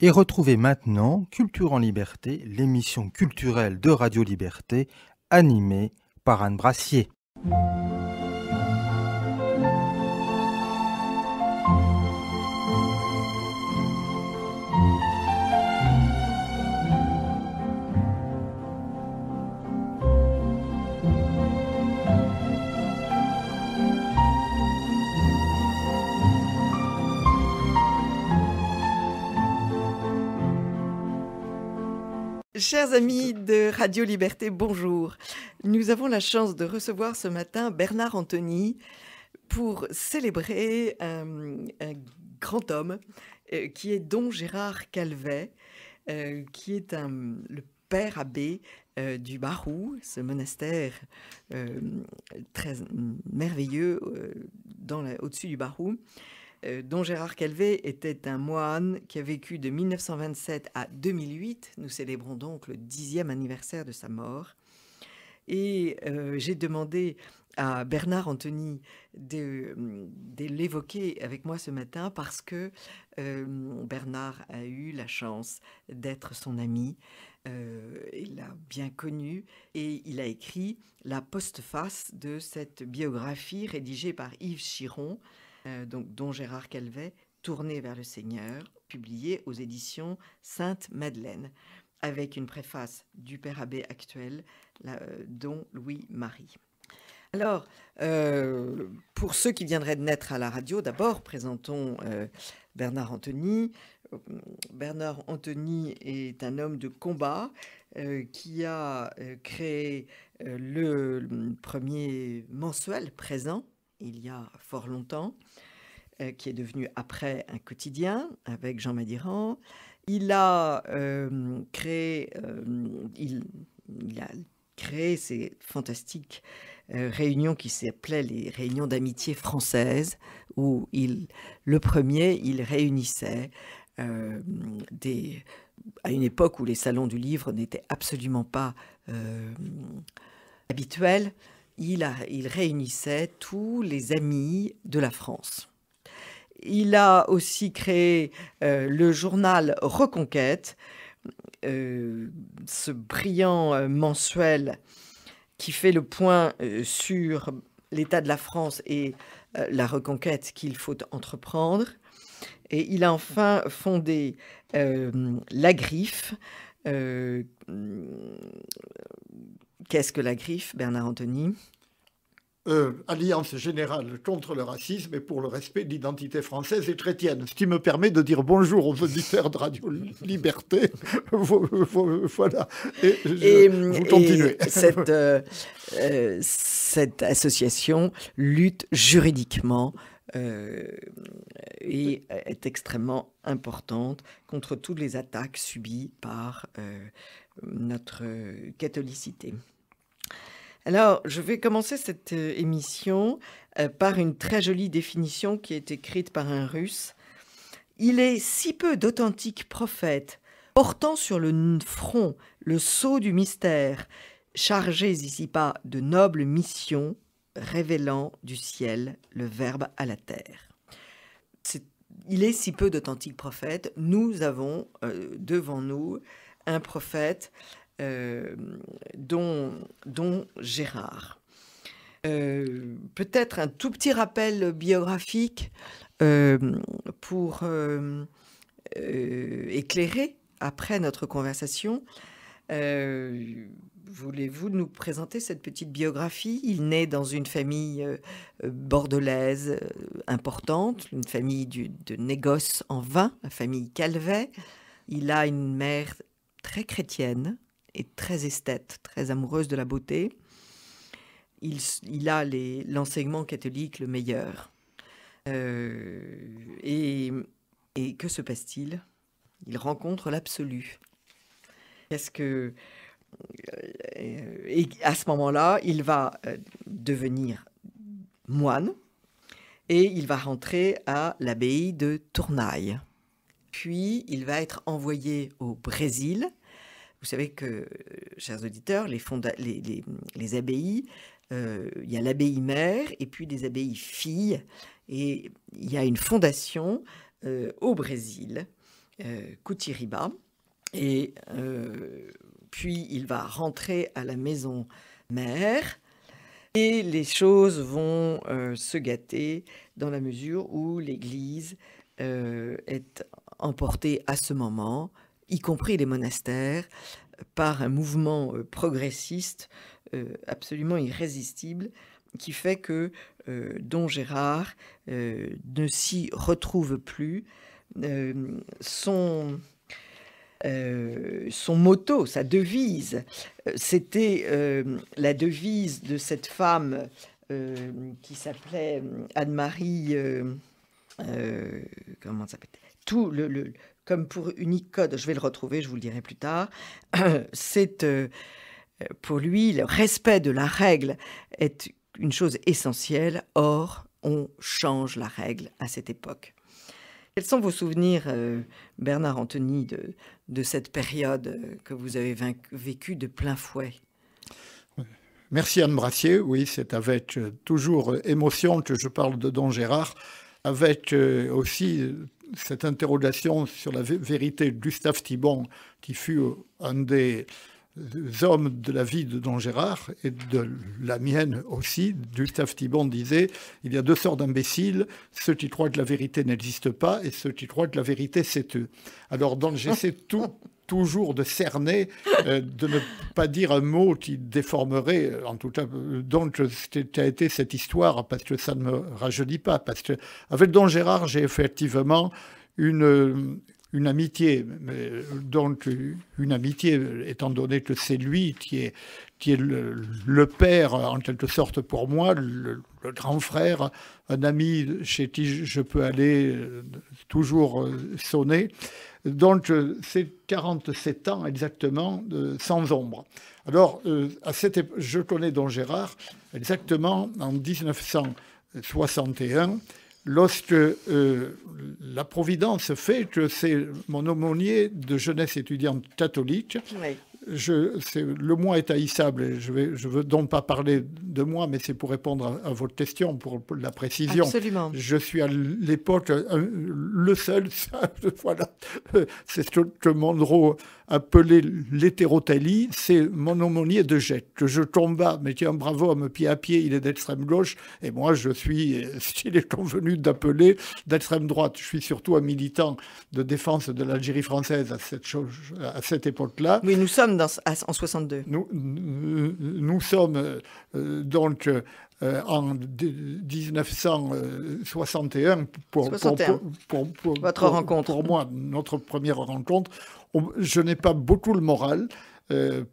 et retrouvez maintenant Culture en Liberté, l'émission culturelle de Radio Liberté, animée par Anne Brassier. Chers amis de Radio Liberté, bonjour. Nous avons la chance de recevoir ce matin Bernard Anthony pour célébrer euh, un, grand homme euh, qui est Don Gérard Calvet, euh, qui est le père abbé du Barou, ce monastère très merveilleux au-dessus du Barou. Don euh, dont Gérard Calvé était un moine qui a vécu de 1927 à 2008. Nous célébrons donc le dixième anniversaire de sa mort. Et euh, j'ai demandé à Bernard Anthony de, l'évoquer avec moi ce matin parce que euh, Bernard a eu la chance d'être son ami. il l'a bien connu et il a écrit la postface de cette biographie rédigée par Yves Chiron Don euh, donc, dont Gérard Calvet, Tourné vers le Seigneur, publié aux éditions Sainte-Madeleine, avec une préface du père abbé actuel, euh, Don Louis-Marie. Alors, euh, pour ceux qui viendraient de naître à la radio, d'abord, présentons Bernard Anthony. Bernard Anthony est un homme de combat qui a créé le premier mensuel présent il y a fort longtemps, euh, qui est devenu après un quotidien avec Jean Madiran. Il a euh, créé, euh, il, a créé ces fantastiques réunions qui s'appelaient les réunions d'amitié française, où il, le premier, il réunissait à une époque où les salons du livre n'étaient absolument pas habituels. il, réunissait tous les amis de la France. Il a aussi créé euh, le journal Reconquête, euh, ce brillant euh, mensuel qui fait le point sur l'état de la France et la reconquête qu'il faut entreprendre. Et il a enfin fondé La Griffe. Qu'est-ce que La Griffe, Bernard Anthony euh, alliance générale contre le racisme et pour le respect de l'identité française et chrétienne. Ce qui me permet de dire bonjour aux auditeurs de Radio Liberté. voilà. Et, je, vous euh, euh, cette, association lutte juridiquement et est extrêmement importante contre toutes les attaques subies par notre catholicité. Alors, je vais commencer cette euh, émission euh, par une très jolie définition qui est écrite par un russe. Il est si peu d'authentiques prophètes, portant sur le front le sceau du mystère, chargés ici pas de nobles missions, révélant du ciel le Verbe à la terre. il est si peu d'authentiques prophètes. Nous avons euh, devant nous un prophète euh, Don, dont, Gérard. Euh, peut-être un tout petit rappel biographique euh, pour éclairer après notre conversation. Voulez-vous nous présenter cette petite biographie Il naît dans une famille bordelaise importante, une famille de négoce en vin, la famille Calvet. Il a une mère très chrétienne, est très esthète, très amoureuse de la beauté. Il, a l'enseignement catholique le meilleur. Euh, et, que se passe-t-il Il rencontre l'absolu. est ce que. Euh, à ce moment-là, il va euh, devenir moine et il va rentrer à l'abbaye de Tournaille. Puis il va être envoyé au Brésil vous savez que, euh, chers auditeurs, les, abbayes, euh, il y a l'abbaye mère et puis des abbayes filles. Et il y a une fondation euh, au Brésil, Coutiriba. Et puis il va rentrer à la maison mère. Et les choses vont se gâter dans la mesure où l'Église est emportée à ce moment y compris les monastères, par un mouvement euh, progressiste euh, absolument irrésistible qui fait que euh, Don Gérard ne s'y retrouve plus. son, son motto, sa devise, c'était la devise de cette femme qui s'appelait Anne-Marie. comment ça tout le, le, comme pour Unicode, je vais le retrouver, je vous le dirai plus tard, c'est euh, pour lui le respect de la règle est une chose essentielle, or on change la règle à cette époque. Quels sont vos souvenirs, euh, Bernard Anthony, de, de, cette période euh, que vous avez vécue de plein fouet Merci Anne Brassier. Oui, c'est avec toujours émotion que je parle de Don Gérard, avec aussi cette interrogation sur la vérité Gustave Thibon, qui fut euh, un des euh, hommes de la vie de Don Gérard et de la mienne aussi, Gustave Thibon disait il y a deux sortes d'imbéciles, ceux qui croient que la vérité n'existe pas et ceux qui croient que la vérité c'est eux. Alors dans le GC tout toujours de cerner, euh, de ne pas dire un mot qui déformerait, en tout cas, donc a été cette histoire, parce que ça ne me rajeunit pas, parce que avec Don Gérard, j'ai effectivement une, une amitié, mais, donc une amitié, étant donné que c'est lui qui est, qui est le, père, en quelque sorte pour moi, le, grand frère, un ami chez qui je peux aller euh, toujours euh, sonner. Donc, euh, c'est 47 ans exactement sans ombre. Alors, euh, à cette je connais Don Gérard exactement en 1961 lorsque euh, la Providence fait que c'est mon aumônier de jeunesse étudiante catholique, je, le moi est haïssable et je ne je veux donc pas parler de moi, mais c'est pour répondre à, votre question, pour, la précision. Absolument. Je suis à l'époque euh, le seul, voilà, c'est ce que Monroe appelait l'hétérotalie, c'est mon aumônier de jet, que je combat. mais tiens, bravo, à me pied à pied, il est d'extrême gauche, et moi je suis, euh, s'il est convenu d'appeler, d'extrême droite. Je suis surtout un militant de défense de l'Algérie française à cette, chose, à cette époque-là. Oui, nous sommes en 62 euh, Nous, sommes euh, donc euh, en 1961, pour, pour, Votre rencontre. pour moi, notre première rencontre. Je n'ai pas beaucoup le moral.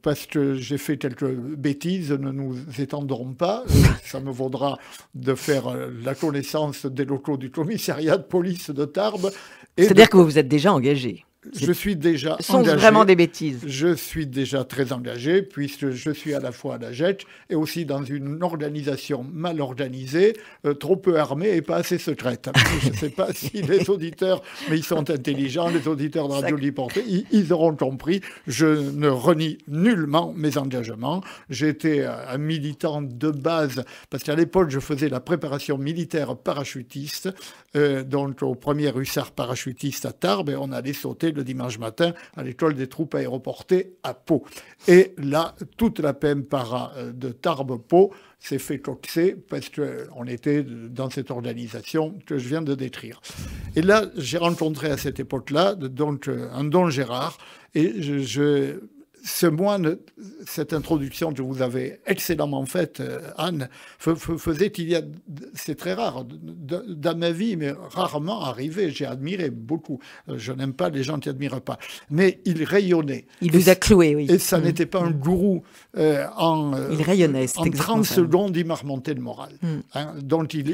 parce que j'ai fait quelques bêtises, ne nous étendrons pas. ça me vaudra de faire la connaissance des locaux du commissariat de police de Tarbes. C'est-à-dire que vous vous êtes déjà engagé je suis déjà sont vraiment des bêtises. Je suis déjà très engagé puisque je suis à la fois à la JET et aussi dans une organisation mal organisée, euh, trop peu armée et pas assez secrète. je ne sais pas si les auditeurs, mais ils sont intelligents, les auditeurs de Radio Liberté, ils, auront compris. Je ne renie nullement mes engagements. J'étais euh, un militant de base parce qu'à l'époque je faisais la préparation militaire parachutiste, euh, donc au premier hussard parachutiste à Tarbes et on allait sauter le dimanche matin à l'école des troupes aéroportées à Pau. Et là, toute la PM para euh, de Tarbes-Pau s'est fait coxer parce qu'on euh, était dans cette organisation que je viens de décrire. Et là, j'ai rencontré à cette époque-là donc euh, un don Gérard et je ce moine, cette introduction que vous avez excellemment faite, euh, Anne, faisait qu'il y a, c'est très rare, dans ma vie, mais rarement arrivé. J'ai admiré beaucoup. Euh, je n'aime pas les gens qui n'admirent pas. Mais il rayonnait. Il vous a cloué, oui. Et ça mm. n'était pas un gourou euh, en, il rayonnait, en 30 secondes, il m'a remonté le moral. Mm. Hein, donc il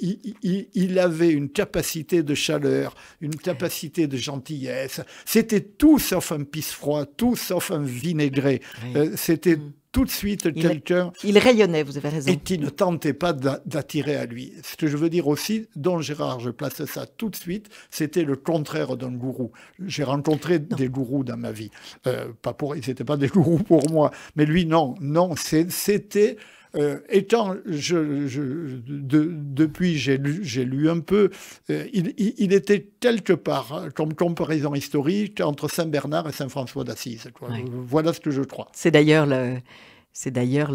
il, il avait une capacité de chaleur, une capacité de gentillesse. C'était tout sauf un pisse froid, tout sauf un vinaigré. Euh, c'était mm. tout de suite quelqu'un... Il rayonnait, vous avez raison. Et qui ne tentait pas d'attirer à lui. Ce que je veux dire aussi, dont Gérard, je place ça tout de suite, c'était le contraire d'un gourou. J'ai rencontré des gourous dans ma vie. Euh, pas pour, ils n'étaient pas des gourous pour moi. Mais lui, non, non, c'était euh, étant, depuis, j'ai lu, un peu, euh, il, était quelque part, euh, comme comparaison historique, entre Saint Bernard et Saint François d'Assise. Voilà ce que je crois. C'est d'ailleurs C'est d'ailleurs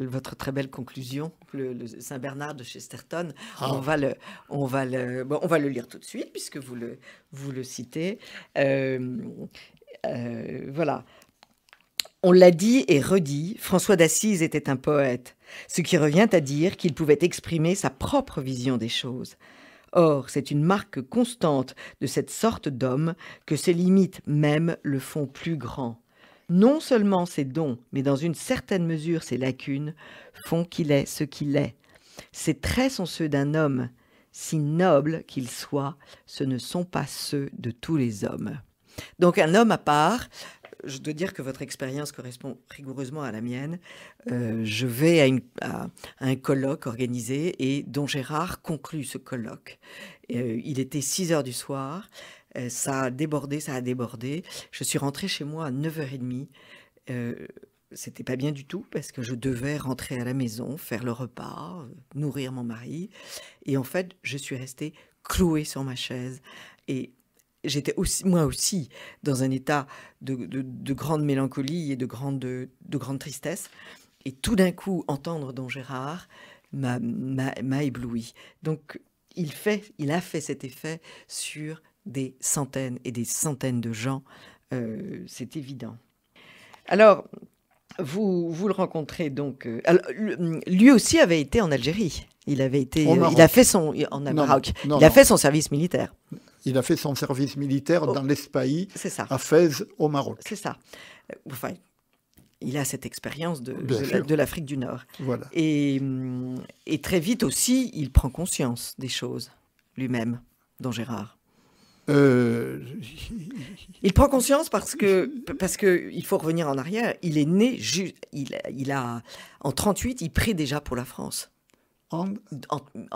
votre très belle conclusion, le, Saint Bernard de Chesterton. Ah. On, va le, on, va on va le lire tout de suite puisque vous le, vous le citez. voilà. On l'a dit et redit, François d'Assise était un poète, ce qui revient à dire qu'il pouvait exprimer sa propre vision des choses. Or, c'est une marque constante de cette sorte d'homme que ses limites même le font plus grand. Non seulement ses dons, mais dans une certaine mesure ses lacunes, font qu'il est ce qu'il est. Ses traits sont ceux d'un homme, si noble qu'il soit, ce ne sont pas ceux de tous les hommes. Donc un homme à part, je dois dire que votre expérience correspond rigoureusement à la mienne. Euh, je vais à, un colloque organisé et dont Gérard conclut ce colloque. Euh, il était 6 heures du soir, euh, ça a débordé, ça a débordé. Je suis rentrée chez moi à 9h30. c'était pas bien du tout parce que je devais rentrer à la maison, faire le repas, nourrir mon mari. Et en fait, je suis restée clouée sur ma chaise. Et j'étais aussi, moi aussi, dans un état de, grande mélancolie et de grande, tristesse. Et tout d'un coup, entendre Don Gérard m'a ébloui. Donc, il, fait, il a fait cet effet sur des centaines et des centaines de gens, euh, c'est évident. Alors, vous, vous le rencontrez donc. Euh, lui aussi avait été en Algérie. Il avait été, euh, il a fait son en Maroc. il a fait son service militaire. Il a fait son service militaire oh. dans l'Espagne, à Fès, au Maroc. C'est ça. Euh, enfin, il a cette expérience de, l'Afrique du Nord. Voilà. Euh, et, très vite aussi, il prend conscience des choses lui-même, dont Gérard. Euh, il prend conscience parce que parce que il faut revenir en arrière. Il est né, il, il a en 38, il prie déjà pour la France en...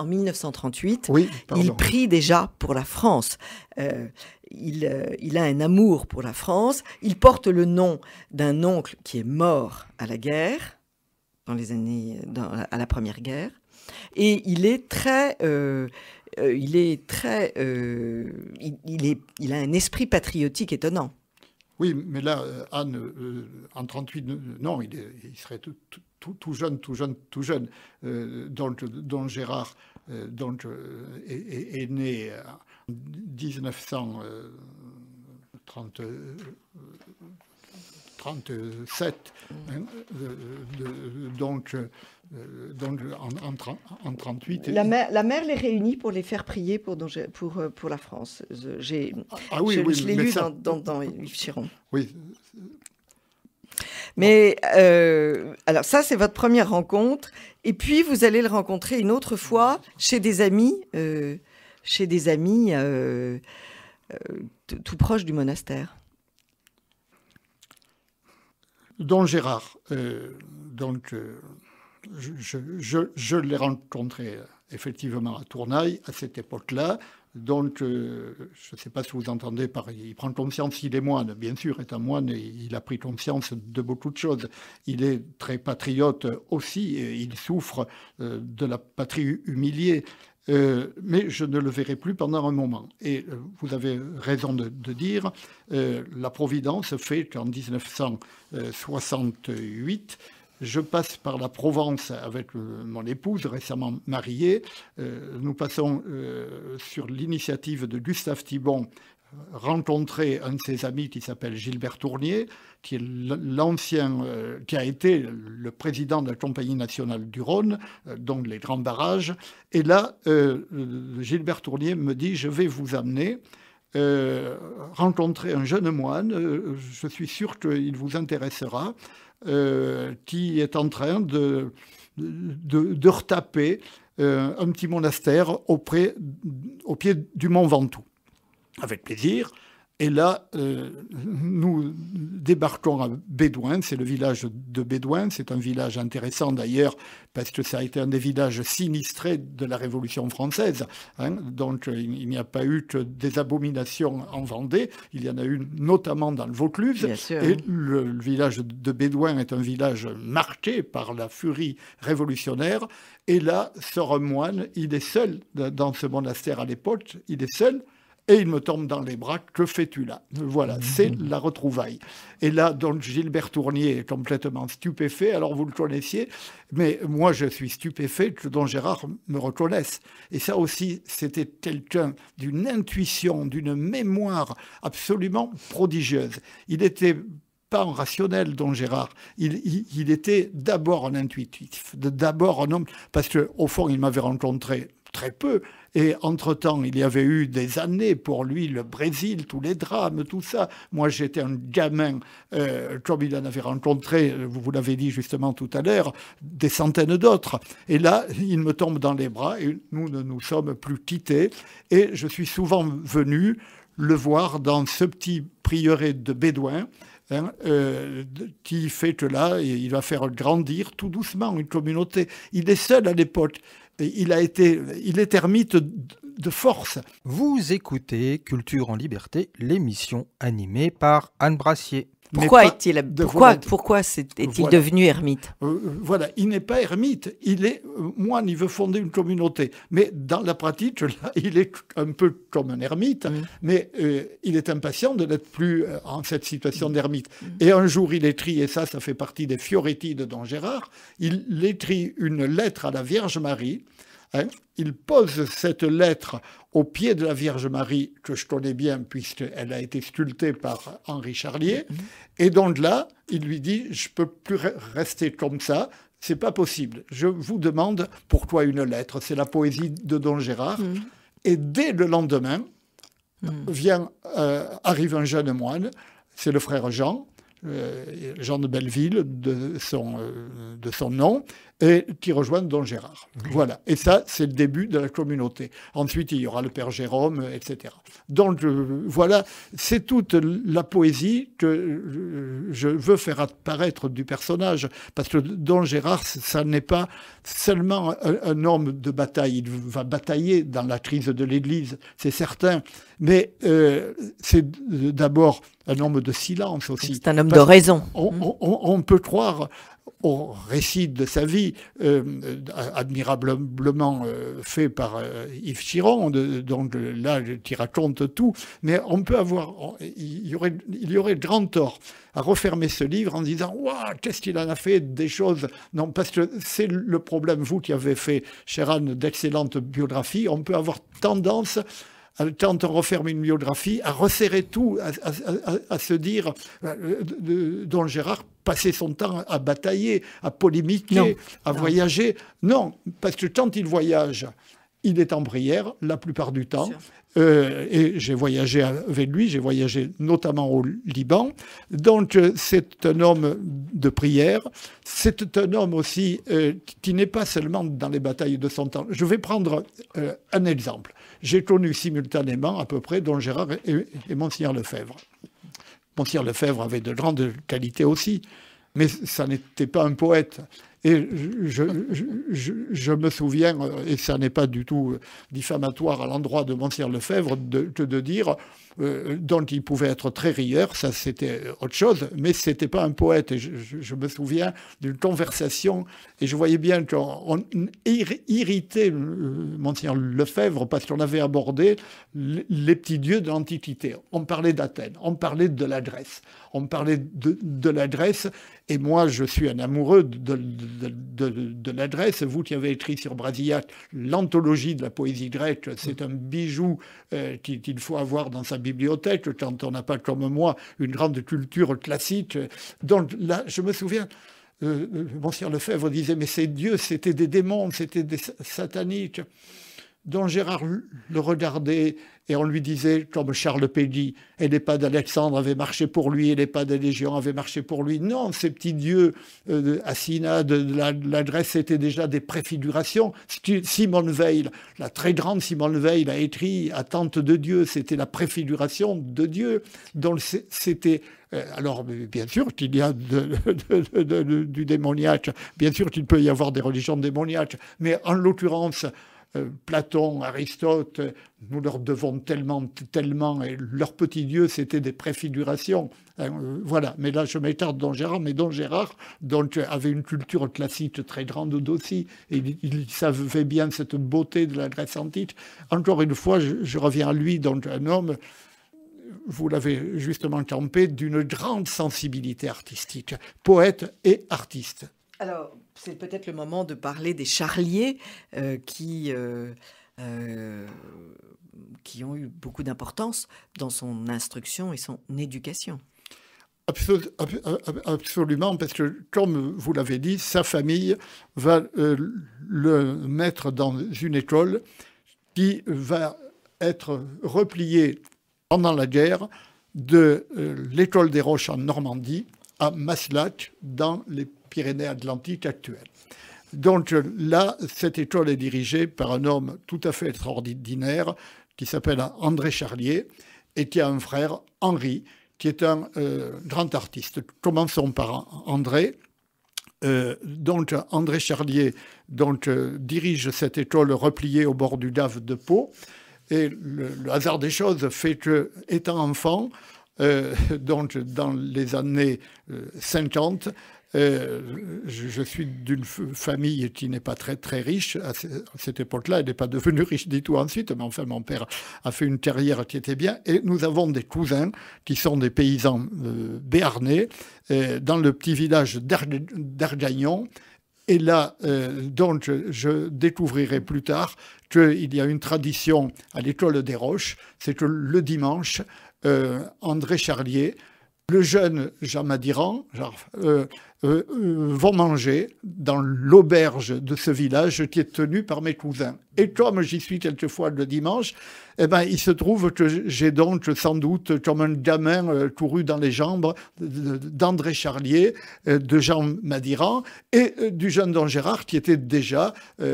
1938, il prie déjà pour la France. Euh, euh, il, a un amour pour la France. Il porte le nom d'un oncle qui est mort à la guerre, dans les années, à la Première Guerre. Et il est très, euh, il est très, il, est, il a un esprit patriotique étonnant. Oui, mais là, euh, Anne, euh, en 38, euh, non, il, il serait tout, tout, jeune, tout jeune, tout jeune. dont Gérard est, né en 1930. 37, hein, euh, euh, donc, en, 38. La mère, la les réunit pour les faire prier pour, pour, euh, pour la France. J'ai, ah je, l'ai lu dans, Yves Chiron. Oui, mais alors ça, c'est votre première rencontre. Et puis, vous allez le rencontrer une autre fois chez des amis, chez des amis tout proches du monastère. Don Gérard. Euh, donc, euh, je, l'ai rencontré euh, effectivement à Tournaille à cette époque-là. Donc, je ne sais pas si vous entendez par il prend conscience, il est moine, bien sûr, est un moine, il a pris conscience de beaucoup de choses. Il est très patriote aussi, il souffre de la patrie humiliée. Euh, mais je ne le verrai plus pendant un moment. Et euh, vous avez raison de, dire, euh, la Providence fait qu'en 1968, je passe par la Provence avec mon épouse récemment mariée. nous passons sur l'initiative de Gustave Thibon rencontré un de ses amis qui s'appelle Gilbert Tournier, qui est l'ancien, euh, qui a été le président de la Compagnie nationale du Rhône, euh, dont donc les grands barrages. Et là, euh, Gilbert Tournier me dit Je vais vous amener. rencontrer un jeune moine, je suis sûr qu'il vous intéressera, qui est en train de, de, retaper un petit monastère auprès, au pied du mont Ventoux. Avec plaisir. Et là, euh, nous débarquons à Bédouin, c'est le village de Bédouin, c'est un village intéressant d'ailleurs, parce que ça a été un des villages sinistrés de la Révolution française. Hein. Donc euh, il n'y a pas eu que des abominations en Vendée, il y en a eu notamment dans le Vaucluse. Et le, village de Bédouin est un village marqué par la furie révolutionnaire. Et là ce il est seul dans ce monastère à l'époque, il est seul et il me tombe dans les bras, que fais-tu là Voilà, mhm. c'est la retrouvaille. Et là, donc Gilbert Tournier est complètement stupéfait. Alors vous le connaissiez, mais moi je suis stupéfait que Don Gérard me reconnaisse. Et ça aussi, c'était quelqu'un d'une intuition, d'une mémoire absolument prodigieuse. Il était un rationnel, don Gérard. Il, était d'abord un intuitif, d'abord un homme, parce que au fond, il m'avait rencontré très peu, et entre-temps, il y avait eu des années pour lui, le Brésil, tous les drames, tout ça. Moi, j'étais un gamin, euh, comme il en avait rencontré, vous, vous l'avez dit justement tout à l'heure, des centaines d'autres. Et là, il me tombe dans les bras et nous ne nous sommes plus quittés. Et je suis souvent venu le voir dans ce petit prieuré de Bédouin, hein, euh, qui fait que là, il va faire grandir tout doucement une communauté. Il est seul à l'époque il a été, il est ermite de force. Vous écoutez Culture en liberté, l'émission animée par Anne Brassier. Pourquoi est-il pourquoi, pourquoi devenu ermite euh, euh, Voilà, il n'est pas ermite, il est euh, moine, il veut fonder une communauté. Mais dans la pratique, il est un peu comme un ermite, mais il est impatient de n'être plus en cette situation d'ermite. Et un jour, il écrit, et ça, ça fait partie des Fioretti de Don Gérard, il écrit une lettre à la Vierge Marie Hein? il pose cette lettre au pied de la Vierge Marie, que je connais bien, puisqu'elle a été sculptée par Henri Charlier. Mm-hmm. Et donc là, il lui dit Je peux plus rester comme ça, c'est pas possible. Je vous demande pourquoi une lettre. C'est la poésie de Don Gérard. Mm-hmm. Et dès le lendemain, mm-hmm. vient, euh, arrive un jeune moine, c'est le frère Jean, euh, Jean de Belleville, de son, euh, de son nom, et qui rejoignent Don Gérard. Voilà. Et ça, c'est le début de la communauté. Ensuite, il y aura le père Jérôme, etc. Donc, voilà, c'est toute la poésie que je veux faire apparaître du personnage, parce que Don Gérard, ça n'est pas seulement un, homme de bataille. Il va batailler dans la crise de l'Église, c'est certain, mais euh, c'est d'abord un homme de silence aussi. C'est un homme de raison. Mmh. on peut croire au récit de sa vie, euh, euh, admirablement euh, fait par Yves Chiron, donc là tu raconte tout, mais on peut avoir, il, y aurait, il y aurait grand tort à refermer ce livre en disant Waouh, qu'est-ce qu'il en a fait des choses Non, parce que c'est le problème, vous qui avez fait, Anne, d'excellentes biographies, on peut avoir tendance Tant on referme une biographie, à resserrer tout, à, se dire, euh, dont Gérard passait son temps à batailler, à polémiquer, à voyager. Non, parce que tant il voyage, il est en prière la plupart du temps. Euh, et j'ai voyagé avec lui, j'ai voyagé notamment au Liban. Donc euh, c'est un homme de prière, c'est un homme aussi euh, qui n'est pas seulement dans les batailles de son temps. Je vais prendre un exemple. J'ai connu simultanément à peu près Don Gérard et, et Monseigneur Lefebvre. Monseigneur Lefebvre avait de grandes qualités aussi, mais ça n'était pas un poète. Et je, je, me souviens, et ça n'est pas du tout diffamatoire à l'endroit de Monsieur Lefebvre, de, de, dire, euh, dont il pouvait être très rieur, ça c'était autre chose, mais c'était pas un poète. Et je, me souviens d'une conversation, et je voyais bien qu'on irritait euh, Monsieur Lefebvre parce qu'on avait abordé les petits dieux de l'Antiquité. On parlait d'Athènes, on parlait de la Grèce, on parlait de, de la Grèce, et moi je suis un amoureux de de, l'adresse, Vous qui avez écrit sur Brasillac l'anthologie de la poésie grecque, c'est un bijou euh, qu'il faut avoir dans sa bibliothèque quand on n'a pas, comme moi, une grande culture classique. Donc là, je me souviens. Euh, euh Monsieur Lefebvre disait, mais ces dieux, c'était des démons, c'était des sataniques. Donc Gérard le regardait, et on lui disait, comme Charles Péguy, et les pas d'Alexandre avaient marché pour lui, et les pas des légions avaient marché pour lui. Non, ces petits dieux euh, Assina de, la, c'était déjà des préfigurations. Simone Veil, la très grande Simone Veil, a écrit Attente de Dieu, c'était la préfiguration de Dieu. dont c'était euh, alors, bien sûr qu'il y a du démoniaque, bien sûr qu'il peut y avoir des religions démoniaques, mais en l'occurrence, euh, Platon, Aristote, nous leur devons tellement, tellement, et leur petit dieu c'était des préfigurations. Euh, voilà, mais là, je m'étarde Don Gérard, mais Don Gérard, donc, avait une culture classique très grande aussi, et il, savait bien cette beauté de la Grèce antique. Encore une fois, je, reviens à lui, donc un homme vous l'avez justement campé, d'une grande sensibilité artistique, poète et artiste. Alors, c'est peut-être le moment de parler des charliers euh, qui, euh, euh, qui ont eu beaucoup d'importance dans son instruction et son éducation. Absolument, parce que comme vous l'avez dit, sa famille va le mettre dans une école qui va être repliée pendant la guerre de l'école des Roches en Normandie à Maslac dans les Pyrénées-Atlantiques actuelles. Donc là, cette étoile est dirigée par un homme tout à fait extraordinaire qui s'appelle André Charlier et qui a un frère, Henri, qui est un euh, grand artiste. Commençons par André. Euh, donc André Charlier donc, euh, dirige cette étoile repliée au bord du Gave de Pau. Et le, hasard des choses fait que, étant enfant, donc dans les années 50, euh, je, suis d'une famille qui n'est pas très très riche à, cette époque-là. Elle n'est pas devenue riche du tout ensuite, mais enfin mon père a fait une terrière qui était bien. Et nous avons des cousins qui sont des paysans euh, béarnais euh, dans le petit village d'Argagnon. Et là, donc, je découvrirai plus tard qu'il y a une tradition à l'école des Roches, c'est que le dimanche, André Charlier, le jeune Jean Madiran, genre, euh, euh, vont manger dans l'auberge de ce village qui est tenu par mes cousins. Et comme j'y suis quelquefois le dimanche, eh ben, il se trouve que j'ai donc sans doute, comme un gamin euh, couru dans les jambes d'André Charlier, de Jean Madiran et du jeune Don Gérard qui était déjà,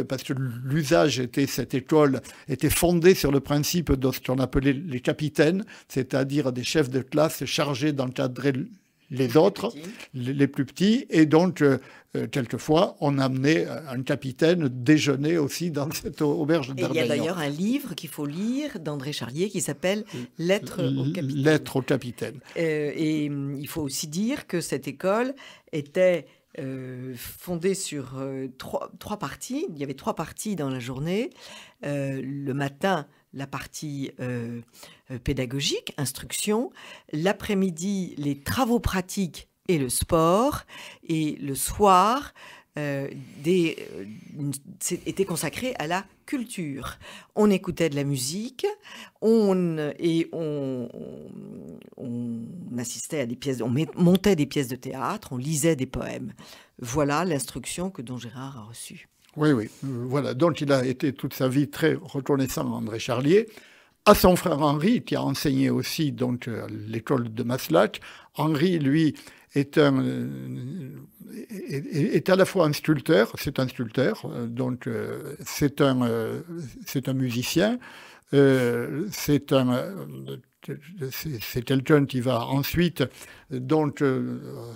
parce que l'usage était, cette école était fondée sur le principe de ce qu'on appelait les capitaines, c'est-à-dire des chefs de classe chargés d'encadrer les autres, les, plus petits. Et donc, euh, euh, quelquefois, on amenait un capitaine déjeuner aussi dans cette auberge d'Armagnan. Il y a d'ailleurs un livre qu'il faut lire d'André Charlier qui s'appelle Lettre au capitaine. Lettre au capitaine. Euh, et hum, il faut aussi dire que cette école était... fondée sur trois, parties. Il y avait trois parties dans la journée. le matin, la partie euh, euh, pédagogique, instruction, l'après-midi les travaux pratiques et le sport, et le soir euh, euh était consacré à la culture. On écoutait de la musique, on et on, assistait à des pièces, on montait des pièces de théâtre, on lisait des poèmes. Voilà l'instruction que Don Gérard a reçue. Oui, oui. Voilà. Donc il a été toute sa vie très reconnaissant à André Charlier, à son frère Henri, qui a enseigné aussi donc, euh, à l'école de Maslach. Henri, lui, est, un, euh, est, à la fois un sculpteur, c'est un sculpteur, euh, donc c'est un, c'est un musicien, c'est un c'est quelqu'un qui va ensuite donc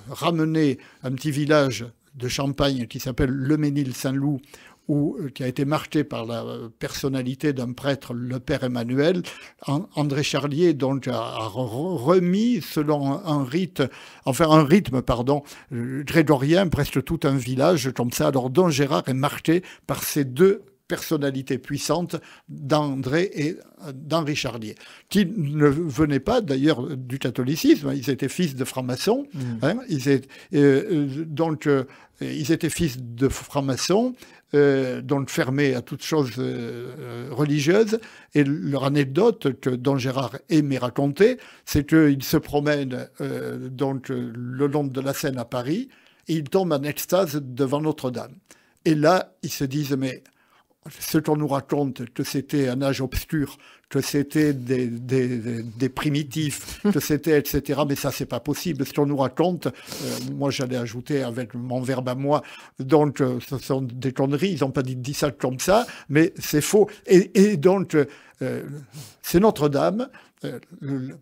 ramener un petit village de Champagne qui s'appelle Le Ménil Saint-Loup, ou euh, qui a été marqué par la euh, personnalité d'un prêtre, le père Emmanuel, André Charlier donc a remis selon un rite, enfin un rythme pardon, euh, grégorien presque tout un village comme ça. Alors Don Gérard est marqué par ces deux personnalité puissante d'André et euh, d'Henri Charlier, qui ne venaient pas d'ailleurs du catholicisme, ils étaient fils de francs-maçons, mm. hein. euh, euh, donc ils étaient fils de francs-maçons, donc fermés à toute chose religieuses religieuse. Et leur anecdote que dont Gérard aimait raconter, c'est qu'ils se promènent donc le long de la Seine à Paris et ils tombent en extase devant Notre-Dame. Et là, ils se disent mais ce qu'on nous raconte, que c'était un âge obscur, que c'était des, primitifs, que c'était, etc. Mais ça, c'est pas possible. Ce qu'on nous raconte, euh, moi, j'allais ajouter avec mon verbe à moi, donc, euh, ce sont des conneries. Ils n'ont pas dit, ça comme ça, mais c'est faux. Et, donc, euh, c'est Notre-Dame, euh,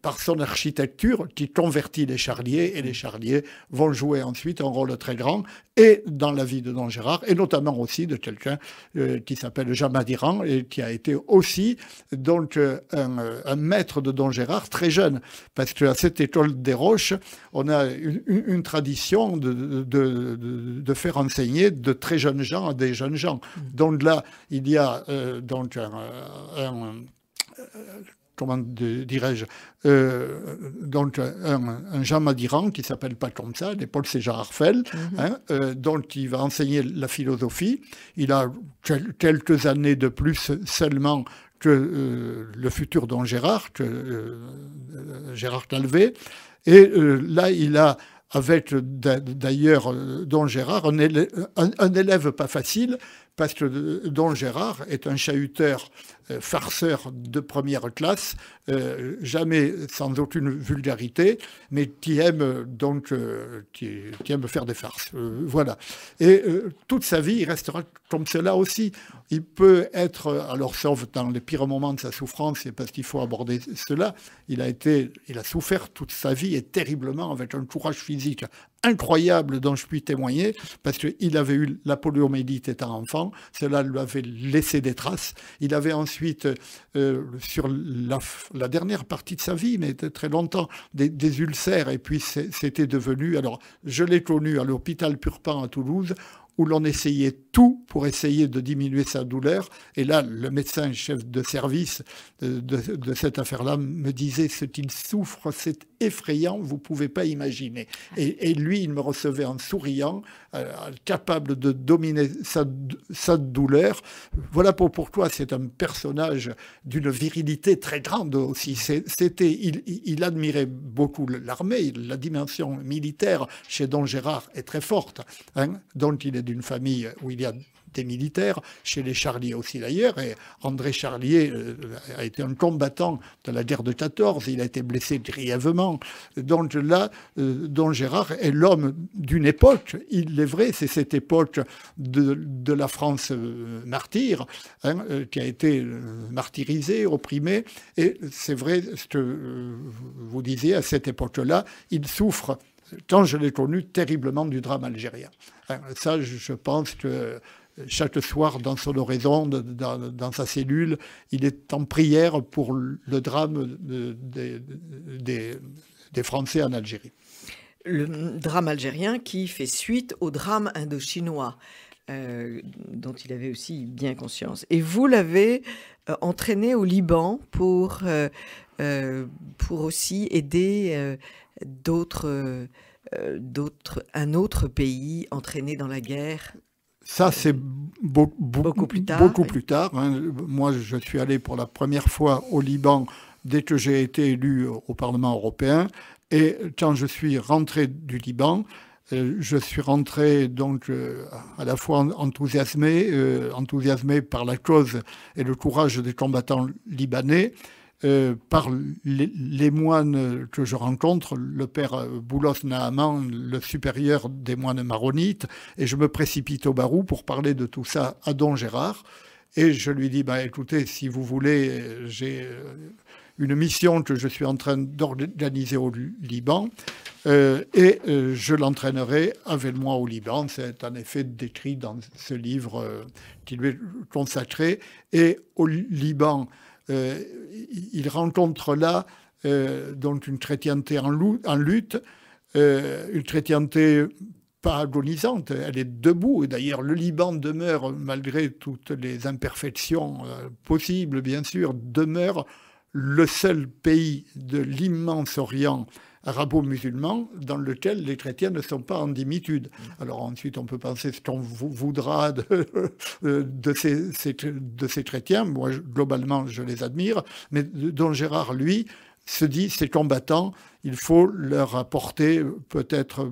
par son architecture qui convertit les charliers et les charliers vont jouer ensuite un rôle très grand et dans la vie de Don Gérard et notamment aussi de quelqu'un euh, qui s'appelle Jean Madiran et qui a été aussi donc euh, un, maître de Don Gérard très jeune parce qu'à cette école des Roches on a une, tradition de, de, faire enseigner de très jeunes gens à des jeunes gens mmh. donc là il y a donc un comment dirais-je, euh, donc un, un, Jean Madiran qui s'appelle pas comme ça, l'épaule c'est Jean Arfel, mhm. hein, euh, dont il va enseigner la philosophie. Il a quelques années de plus seulement que euh, le futur don Gérard, que, Gérard Calvé. Et là, il a avec d'ailleurs Don Gérard, un élève, un, un élève, pas facile, parce que Don Gérard est un chahuteur euh, farceur de première classe, euh, jamais sans aucune vulgarité, mais qui aime euh, donc qui, aime faire des farces. voilà. Et toute sa vie, il restera comme cela aussi. Il peut être, alors sauf dans les pires moments de sa souffrance, et parce qu'il faut aborder cela. Il a été, il a souffert toute sa vie et terriblement avec un courage physique incroyable dont je puis témoigner, parce qu'il avait eu la poliomyélite étant enfant, cela lui avait laissé des traces. Il avait ensuite, euh, sur la, dernière partie de sa vie, mais très longtemps, des, des ulcères, et puis c'était devenu, alors je l'ai connu à l'hôpital Purpan à Toulouse, où l'on essayait tout pour essayer de diminuer sa douleur. Et là, le médecin chef de service euh, de, cette affaire-là me disait, ce qu'il souffre, c'est effrayant, vous pouvez pas imaginer. Et, lui, il me recevait en souriant, euh, capable de dominer sa, douleur. Voilà pour pourquoi c'est un personnage d'une virilité très grande aussi. C'était, il, admirait beaucoup l'armée, la dimension militaire chez Don Gérard est très forte. Hein il est d'une famille où il y a des militaires, chez les Charliers aussi d'ailleurs. Et André Charlier euh, a été un combattant de la guerre de 14, il a été blessé grièvement. Donc là, euh, Don Gérard est l'homme d'une époque, il est vrai, c'est cette époque de, de la France euh, martyre, hein, qui a été martyrisée, opprimée. Et c'est vrai ce que vous disiez, à cette époque-là, il souffre tant je l'ai connu, terriblement du drame algérien. Hein, ça, je pense que chaque soir dans son horizon, dans, sa cellule, il est en prière pour le drame des de, Français en Algérie. Le drame algérien qui fait suite au drame indochinois. Euh, dont il avait aussi bien conscience. Et vous l'avez euh, entraîné au Liban pour, euh, pour aussi aider d'autres, d'autres, un autre pays entraîné dans la guerre ça, c'est beaucoup plus tard. Hein. Moi, je suis allé pour la première fois au Liban dès que j'ai été élu au Parlement européen. Et quand je suis rentré du Liban, euh, je suis rentré donc euh, à la fois enthousiasmé, euh, enthousiasmé par la cause et le courage des combattants libanais, euh, par les, moines que je rencontre, le père Boulos Naaman, le supérieur des moines maronites, et je me précipite au Barou pour parler de tout ça à Don Gérard. Et je lui dis, bah, écoutez, si vous voulez, j'ai euh, une mission que je suis en train d'organiser au Liban, euh, et je l'entraînerai avec moi au Liban. C'est en effet décrit dans ce livre qui lui est consacré. Et au Liban, euh, il rencontre là euh, donc une chrétienté en, lutte, euh, une chrétienté pas agonisante, elle est debout. Et d'ailleurs, le Liban demeure, malgré toutes les imperfections possibles, bien sûr, demeure le seul pays de l'immense Orient arabo-musulman dans lequel les chrétiens ne sont pas en dimitude. Alors ensuite, on peut penser ce qu'on voudra euh, de, ces, chrétiens. Moi, globalement, je les admire, mais Don Gérard, lui, se dit, ces combattants il faut leur apporter peut-être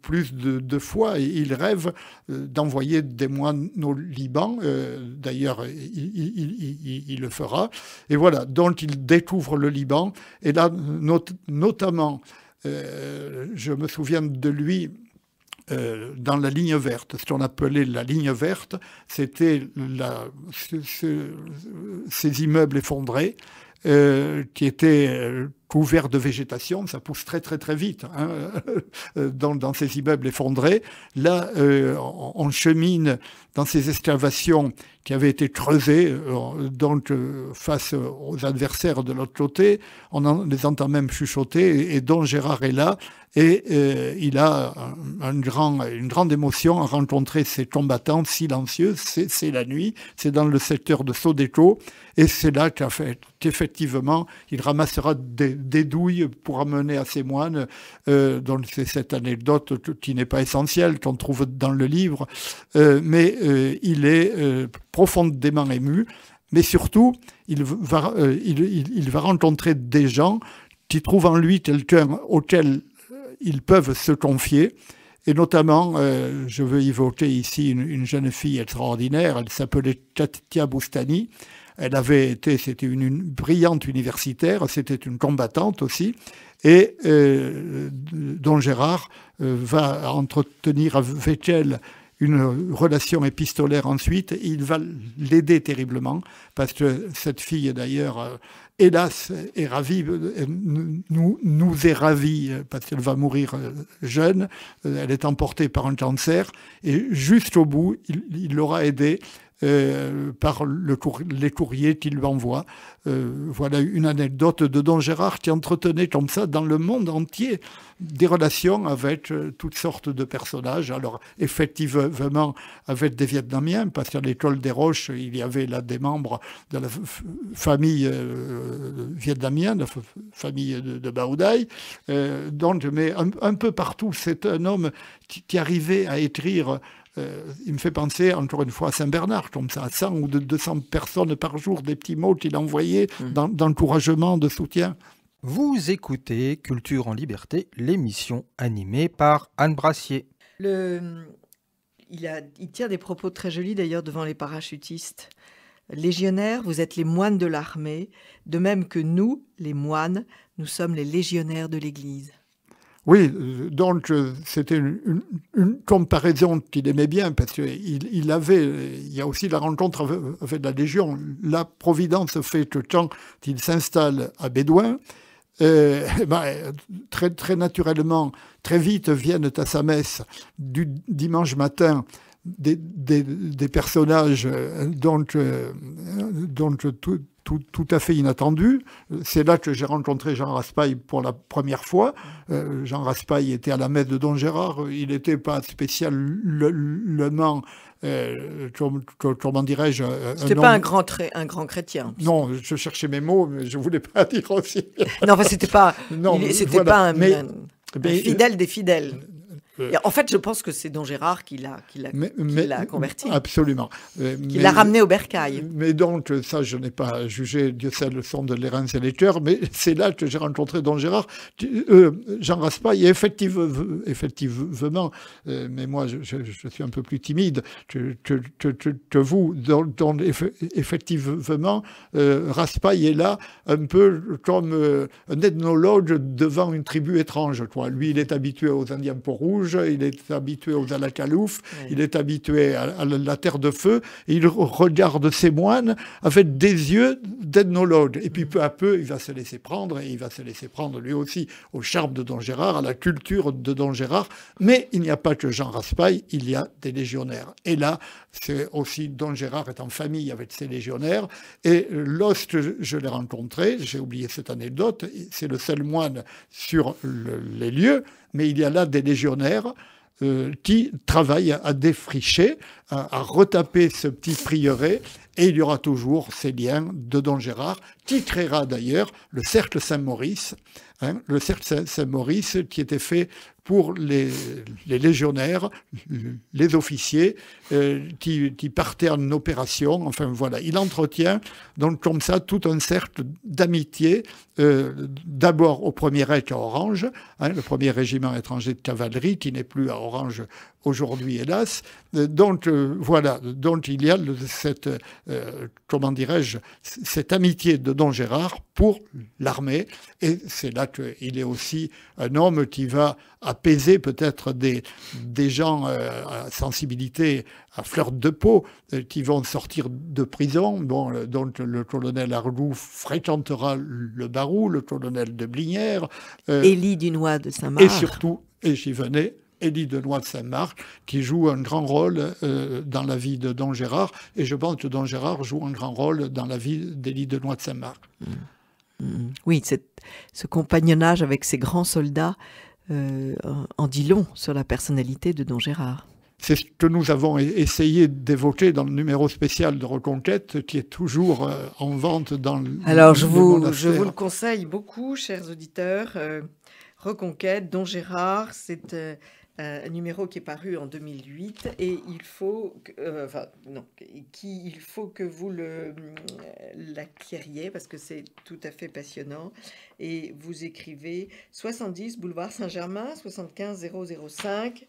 plus de, deux foi. Et il rêve euh, d'envoyer des moines au euh, Liban. D'ailleurs, il, le fera. Et voilà, donc il découvre le Liban. Et là, notamment, euh, je me souviens de lui. dans la ligne verte. Ce qu'on appelait la ligne verte, c'était ces immeubles effondrés qui étaient couvert de végétation, ça pousse très très très vite hein, euh, dans, ces immeubles effondrés. Là, euh, on, on, chemine dans ces excavations qui avait été creusé euh, donc euh, face aux adversaires de l'autre côté. On les entend même chuchoter et, dont Gérard est là et euh, il a une grande émotion à rencontrer ces combattants silencieux. C'est la nuit, c'est dans le secteur de Sodeco et c'est là qu'effectivement il ramassera des, des, douilles pour amener à ses moines. donc c'est cette anecdote qui n'est pas essentielle qu'on trouve dans le livre, mais il est profondément ému, mais surtout, il va, euh, il, va rencontrer des gens qui trouvent en lui quelqu'un auquel euh, ils peuvent se confier. Et notamment, euh, je veux évoquer ici une, jeune fille extraordinaire, elle s'appelait Katia Boustani. Elle avait été, c'était une, brillante universitaire, c'était une combattante aussi, et dont Gérard va entretenir avec elle une relation épistolaire ensuite. il va l'aider terriblement parce que cette fille, d'ailleurs, euh, hélas, est ravie, euh, nous, nous est ravie euh, parce qu'elle va mourir jeune. Elle est emportée par un cancer et juste au bout, il l'aura aidée euh, par le les courriers qu'il lui envoie. Euh, voilà une anecdote de Don Gérard qui entretenait comme ça dans le monde entier des relations avec euh, toutes sortes de personnages. Alors effectivement avec des Vietnamiens, parce qu'à l'école des Roches, il y avait là des membres de la famille vietnamienne, la famille de, de donc, mais un, peu partout, c'est un homme qui arrivait à écrire euh, il me fait penser, encore une fois, à Saint-Bernard, comme ça, à 100 ou 200 personnes par jour, des petits mots qu'il envoyait mm. dans d'encouragement, de soutien. Vous écoutez Culture en Liberté, l'émission animée par Anne Brassier. Le... Il, a... il tient des propos très jolis d'ailleurs devant les parachutistes. Légionnaires, vous êtes les moines de l'armée, de même que nous, les moines, nous sommes les légionnaires de l'Église. Oui, donc c'était une, comparaison qu'il aimait bien parce qu'il avait, il y a aussi la rencontre avec, la Légion. La Providence fait que quand il s'installe à Bédouin, euh, eh ben, très, très naturellement, très vite viennent à sa messe du dimanche matin des, personnages donc, euh, donc euh, tout, à fait inattendus. C'est là que j'ai rencontré Jean Raspail pour la première fois. Euh, Jean Raspail était à la messe de Don Gérard. Il n'était pas spécialement, comment, dirais-je... C'était pas un grand, un grand chrétien. Non, je cherchais mes mots, mais je voulais pas dire aussi. non, enfin, c'était pas... pas un, mais, fidèle des fidèles. Euh, en fait, je pense que c'est Don Gérard qui l'a, converti. Absolument. Euh, qui l'a ramené au bercail. Mais donc, ça, je n'ai pas jugé, Dieu sait, le son de l'Érins et mais c'est là que j'ai rencontré Don Gérard, euh, Jean Raspail, effectivement, mais moi, je, suis un peu plus timide que, vous. effectivement, Raspail est là un peu comme un ethnologue devant une tribu étrange. Quoi. Lui, il est habitué aux Indiens pour rouges il est habitué aux Alakalouf, il est habitué à, la terre de feu, et il regarde ses moines avec des yeux d'ethnologue. Et puis peu à peu, il va se laisser prendre, et il va se laisser prendre lui aussi au charme de Don Gérard, à la culture de Don Gérard. Mais il n'y a pas que Jean Raspail, il y a des légionnaires. Et là, c'est aussi Don Gérard est en famille avec ses légionnaires. Et lorsque je l'ai rencontré, j'ai oublié cette anecdote, c'est le seul moine sur les lieux mais il y a là des légionnaires euh, qui travaillent à, défricher, à, retaper ce petit prieuré, et il y aura toujours ces liens de Don Gérard, qui créera d'ailleurs le Cercle Saint-Maurice, hein, le Cercle Saint-Maurice qui était fait pour les, les légionnaires, les officiers euh, qui, qui, partaient en opération. Enfin voilà, il entretient donc comme ça tout un cercle d'amitié, euh, d'abord au premier Reich à Orange, hein, le premier régiment étranger de cavalerie qui n'est plus à Orange aujourd'hui, hélas. Euh, donc voilà, donc il y a le, cette, comment dirais-je, cette amitié de Don Gérard pour l'armée, et c'est là qu'il est aussi un homme qui va apaiser peut-être des, des gens euh, à sensibilité à fleur de peau euh, qui vont sortir de prison. Bon, le, donc le colonel Argou fréquentera le barou, le colonel de Blinière. Euh, Élie Dunois de Saint-Marc. Et surtout, et j'y venais, Élie Dunois de Saint-Marc, qui joue un grand rôle dans la vie de Don Gérard. Et je pense que Don Gérard joue un grand rôle dans la vie d'Élie Dunois de Saint-Marc. Mmh. Mmh. oui Oui, ce compagnonnage avec ces grands soldats, euh, en dit long sur la personnalité de Don Gérard. C'est ce que nous avons e- essayé d'évoquer dans le numéro spécial de Reconquête, qui est toujours euh, en vente dans le. Alors, je, vous, je vous le conseille beaucoup, chers auditeurs. Euh, Reconquête, Don Gérard, c'est un numéro qui est paru en 2008 et il faut, que, euh, vous euh, l'acquériez parce que c'est tout à fait passionnant. Et vous écrivez 70 boulevard Saint-Germain 75 005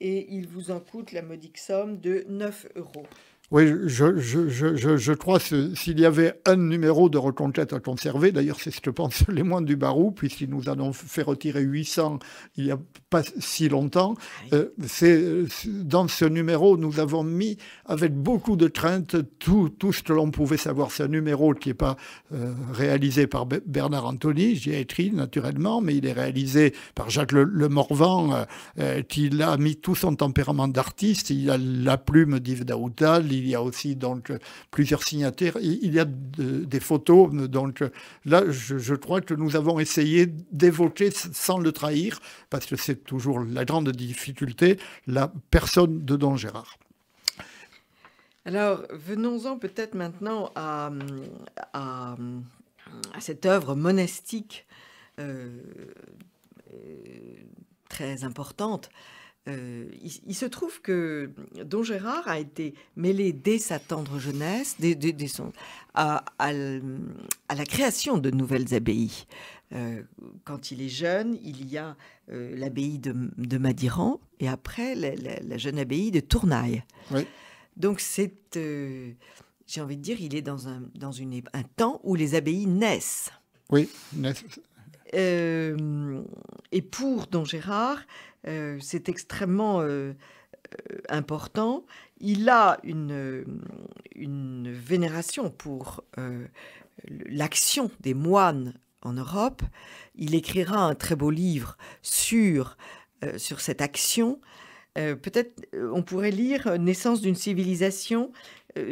et il vous en coûte la modique somme de 9 euros. Oui, je, je, je, je crois que s'il y avait un numéro de Reconquête à conserver, d'ailleurs c'est, ce que pense, les moines du Barou, puisqu'ils nous en ont fait retirer 800 il n'y a pas si longtemps, ah euh, c'est, dans ce numéro, nous avons mis avec beaucoup de crainte tout, tout ce que l'on pouvait savoir. C'est un numéro qui n'est pas euh, réalisé par Bernard Anthony, j'y ai écrit naturellement, mais il est réalisé par Jacques Le, Morvan, euh, qui a mis tout son tempérament d'artiste, il a la plume d'Yves Daoutal, il y a aussi donc euh, plusieurs signataires, il y a des photos. Euh, donc euh, là, je, crois que nous avons essayé d'évoquer sans le trahir, parce que c'est toujours la grande difficulté, la personne de Don Gérard. Alors, venons-en peut-être maintenant à, cette œuvre monastique très importante euh, il, se trouve que Don Gérard a été mêlé dès sa tendre jeunesse, à, la création de nouvelles abbayes. Euh, quand il est jeune, il y a euh, l'abbaye de, Madiran et après la, jeune abbaye de Tournaille. Donc c'est, j'ai envie de dire, il est dans un, un temps où les abbayes naissent. Oui, naissent. et pour Don Gérard, euh, c'est extrêmement euh, euh, important. Il a une, vénération pour l'action des moines en Europe. Il écrira un très beau livre sur, sur cette action. Peut-être on pourrait lire Naissance d'une civilisation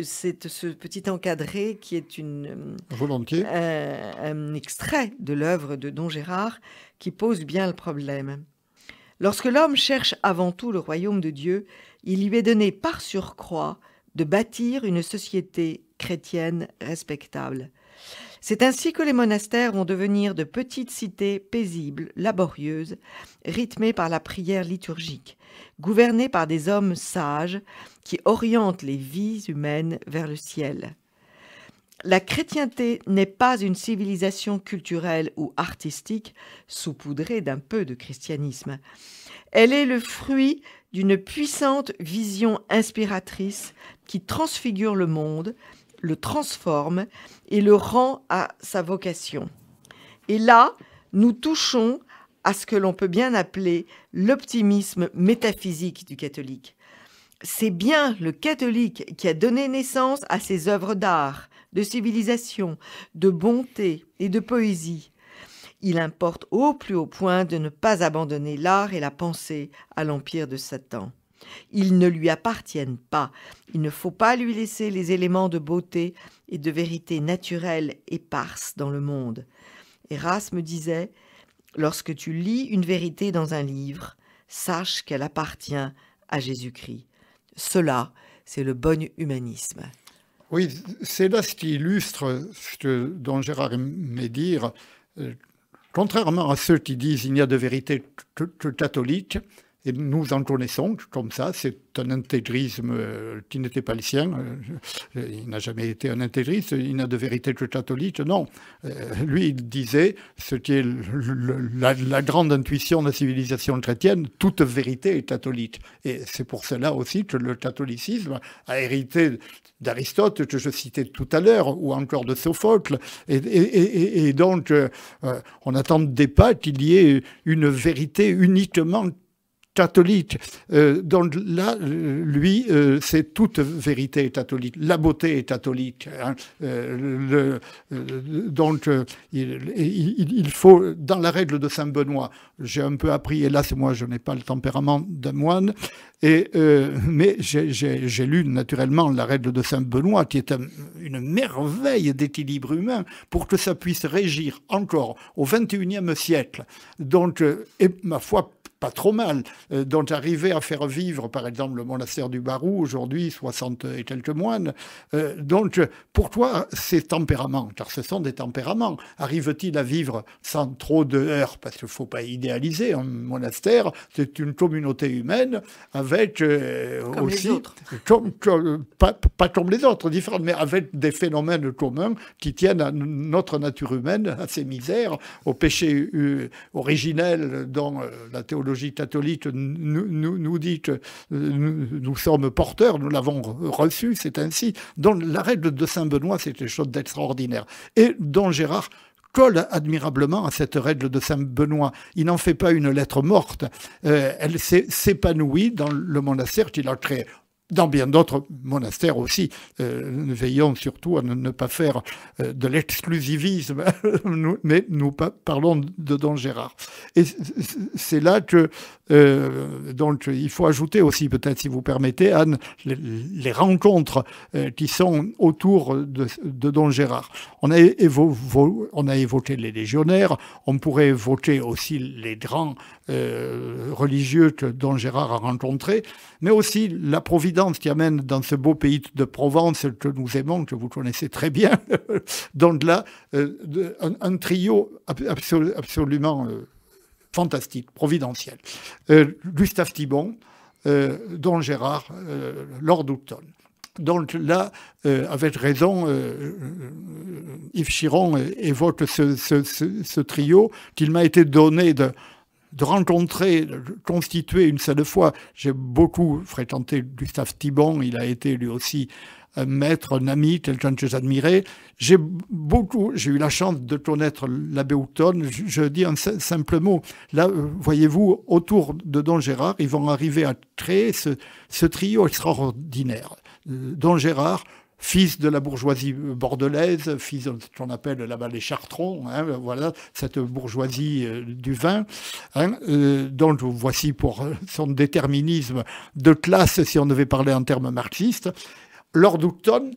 c'est ce petit encadré qui est une, un extrait de l'œuvre de Don Gérard qui pose bien le problème. Lorsque l'homme cherche avant tout le royaume de Dieu, il lui est donné par surcroît de bâtir une société chrétienne respectable. C'est ainsi que les monastères vont devenir de petites cités paisibles, laborieuses, rythmées par la prière liturgique, gouvernées par des hommes sages qui orientent les vies humaines vers le ciel. La chrétienté n'est pas une civilisation culturelle ou artistique saupoudrée d'un peu de christianisme. Elle est le fruit d'une puissante vision inspiratrice qui transfigure le monde, le transforme et le rend à sa vocation. Et là, nous touchons à ce que l'on peut bien appeler l'optimisme métaphysique du catholique. C'est bien le catholique qui a donné naissance à ses œuvres d'art, de civilisation, de bonté et de poésie. Il importe au plus haut point de ne pas abandonner l'art et la pensée à l'empire de Satan. Ils ne lui appartiennent pas. Il ne faut pas lui laisser les éléments de beauté et de vérité naturelle éparses dans le monde. Erasme disait Lorsque tu lis une vérité dans un livre, sache qu'elle appartient à Jésus-Christ. Cela, c'est le bon humanisme. Oui, c'est là ce qui illustre ce dont Gérard aimait dire. Euh, contrairement à ceux qui disent il n'y a de vérité que catholique, et nous en connaissons comme ça. C'est un intégrisme euh, qui n'était pas le sien. Euh, euh, il n'a jamais été un intégriste. Il n'a de vérité que catholique. Non. lui, il disait ce qui est la, grande intuition de la civilisation chrétienne toute vérité est catholique. Et c'est pour cela aussi que le catholicisme a hérité d'Aristote, que je citais tout à l'heure, ou encore de Sophocle. Et, donc, on attend pas qu'il y ait une vérité uniquement catholique. Euh, donc là, euh, lui, euh, c'est toute vérité catholique. La beauté est catholique. Hein. donc il, faut, dans la règle de Saint Benoît, j'ai un peu appris, hélas, moi je n'ai pas le tempérament d'un moine, et, mais j'ai lu naturellement la règle de Saint Benoît, qui est une merveille d'équilibre humain pour que ça puisse régir encore au XXIe siècle. Donc, et ma foi, pas trop mal. Euh, dont donc à faire vivre, par exemple, le monastère du Barou, aujourd'hui 60 et quelques moines. Euh, donc pour toi, ces tempéraments, car ce sont des tempéraments, arrivent-ils à vivre sans trop de heurts Parce qu'il ne faut pas idéaliser. Un monastère, c'est une communauté humaine avec euh, comme aussi... Les pas, pas comme les autres, différentes, mais avec des phénomènes communs qui tiennent à notre nature humaine, à ses misères, au péché originel dont la théologie catholique nous, nous dit que euh, nous sommes porteurs, nous l'avons reçu, c'est ainsi. Donc la règle de Saint Benoît, c'est quelque chose d'extraordinaire. Et dont Gérard colle admirablement à cette règle de Saint Benoît. Il n'en fait pas une lettre morte. Euh, elle s'épanouit dans le monastère qu'il a créé dans bien d'autres monastères aussi. nous euh, veillons surtout à ne, pas faire euh, de l'exclusivisme, mais nous parlons de Don Gérard. Et c'est là que euh, donc il faut ajouter aussi, peut-être si vous permettez, Anne, les, rencontres qui sont autour de, Don Gérard. On on a, évoqué les légionnaires, on pourrait évoquer aussi les grands religieux que Don Gérard a rencontrés, mais aussi la providence qui amène dans ce beau pays de Provence que nous aimons, que vous connaissez très bien. Donc là, euh, un, trio absolument euh, fantastique, providentiel. Euh, Gustave Thibon, Don Gérard, Lord Houghton. Donc là, avec raison, Yves Chiron évoque ce trio qu'il m'a été donné de, de rencontrer, de constituer une seule fois. J'ai beaucoup fréquenté Gustave Thibon, il a été lui aussi un maître, un ami, quelqu'un que j'admirais. J'ai beaucoup, j'ai eu la chance de connaître l'abbé Houghton. Je, dis un simple mot. Là, euh, voyez-vous, autour de Don Gérard, ils vont arriver à créer ce trio extraordinaire. Euh, Don Gérard, fils de la bourgeoisie bordelaise, fils de ce qu'on appelle là-bas les hein, voilà, cette bourgeoisie euh, du vin. Hein, euh, dont voici pour son déterminisme de classe, si on devait parler en termes marxistes. Lord Houghton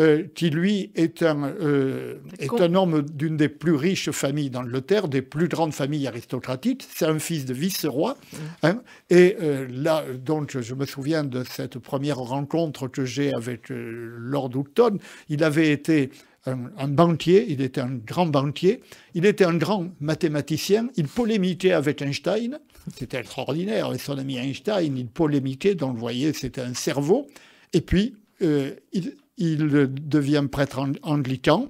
euh, qui lui est un, euh, est un homme d'une des plus riches familles d'Angleterre, des plus grandes familles aristocratiques. C'est un fils de vice-roi. Mm. Hein. et euh, là, donc, je me souviens de cette première rencontre que j'ai avec Lord Houghton. Il avait été un, banquier, il était un grand banquier, il était un grand mathématicien, il polémiquait avec Einstein, c'était extraordinaire, et son ami Einstein, il polémiquait, donc vous voyez, c'était un cerveau, et puis il, il devient prêtre anglican,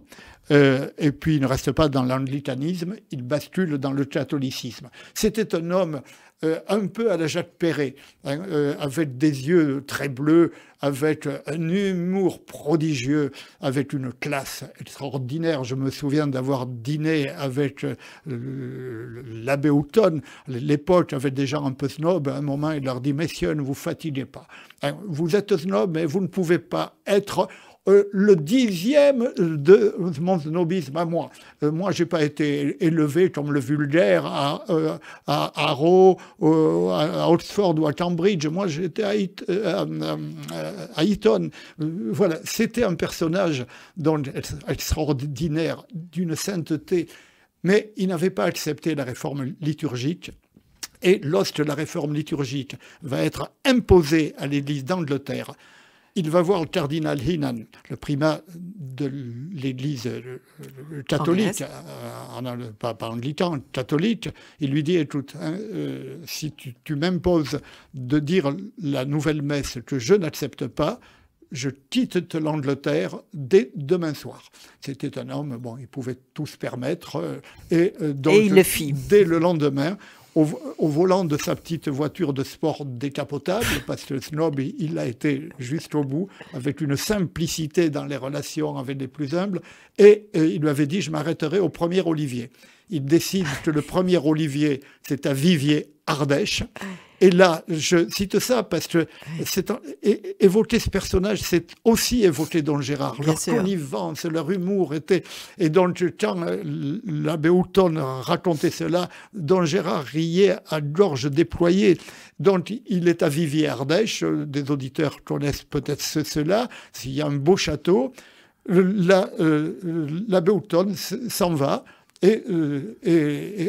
euh, et puis il ne reste pas dans l'anglicanisme, il bascule dans le catholicisme. C'était un homme euh, un peu à la Jacques Perret, hein, euh, avec des yeux très bleus, avec un humour prodigieux, avec une classe extraordinaire. Je me souviens d'avoir dîné avec euh, l'abbé Houton, l'époque, avec des gens un peu snob. À un moment, il leur dit, messieurs, ne vous fatiguez pas. Hein, vous êtes snob, mais vous ne pouvez pas être euh, le dixième de mon snobisme à moi. Moi, euh, moi, j'ai pas été élevé comme le vulgaire à, euh, à Harrow, à Oxford ou à Cambridge. Moi, j'étais à, Eton. voilà, c'était un personnage extraordinaire, d'une sainteté. Mais il n'avait pas accepté la réforme liturgique. Et lorsque la réforme liturgique va être imposée à l'Église d'Angleterre, il va voir le cardinal Hinan, le primat de l'Église euh, euh, catholique, euh, en, pas, anglican, catholique. Il lui dit, écoute, hein, si tu, m'imposes de dire la nouvelle messe que je n'accepte pas, je quitte l'Angleterre dès demain soir. C'était un homme, bon, il pouvait tout se permettre. et donc, et il le fit. dès le lendemain, au, volant de sa petite voiture de sport décapotable, parce que le snob, il l'a été juste au bout, avec une simplicité dans les relations avec les plus humbles, et, et euh, il lui avait dit, je m'arrêterai au premier Olivier. Il décide que le premier Olivier, c'est à Vivier, Ardèche, et là, je cite ça parce que c'est évoquer ce personnage, c'est aussi évoquer Don Gérard. Bien leur connivence, leur humour était. Et donc, quand euh, l'abbé Houton racontait cela, Don Gérard riait à gorge déployée. Donc, il est à Vivier-Ardèche. Euh, des auditeurs connaissent peut-être cela. S'il y a un beau château, euh, l'abbé Houton s'en va. et,